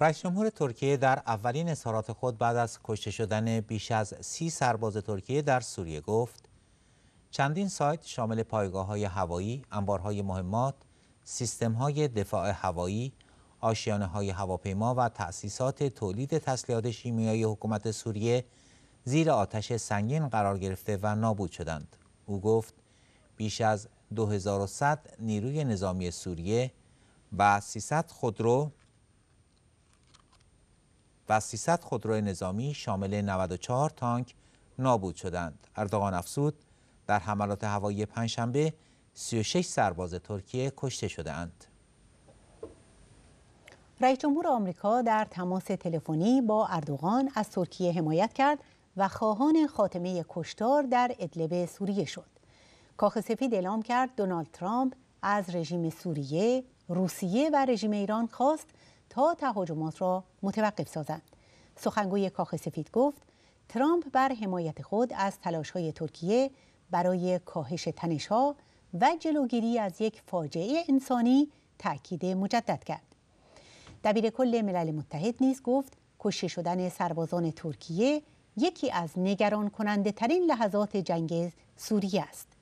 رئیس جمهور ترکیه در اولین اظهارات خود بعد از کشته شدن بیش از سی سرباز ترکیه در سوریه گفت چندین سایت شامل پایگاه های هوایی، انبارهای مهمات، سیستم های دفاع هوایی، آشیانه های هواپیما و تأسیسات تولید تسلیحات شیمیایی حکومت سوریه زیر آتش سنگین قرار گرفته و نابود شدند. او گفت بیش از 2100 نیروی نظامی سوریه و 300 خودرو و 300 خودروی نظامی شامل 94 تانک نابود شدند. اردوغان افزود در حملات هوایی پنجشنبه 36 سرباز ترکیه کشته شدند. رئیس جمهور آمریکا در تماس تلفنی با اردوغان از ترکیه حمایت کرد و خواهان خاتمه کشتار در ادلب سوریه شد. کاخ سفید اعلام کرد دونالد ترامپ از رژیم سوریه، روسیه و رژیم ایران خواست تا تهاجمات را متوقف سازند. سخنگوی کاخ سفید گفت ترامپ بر حمایت خود از تلاش های ترکیه برای کاهش ها و جلوگیری از یک فاجعه انسانی تاکید مجدد کرد. دبیر کل ملل متحد نیز گفت کشته شدن سربازان ترکیه یکی از نگران کننده ترین لحظات جنگ سوریه است.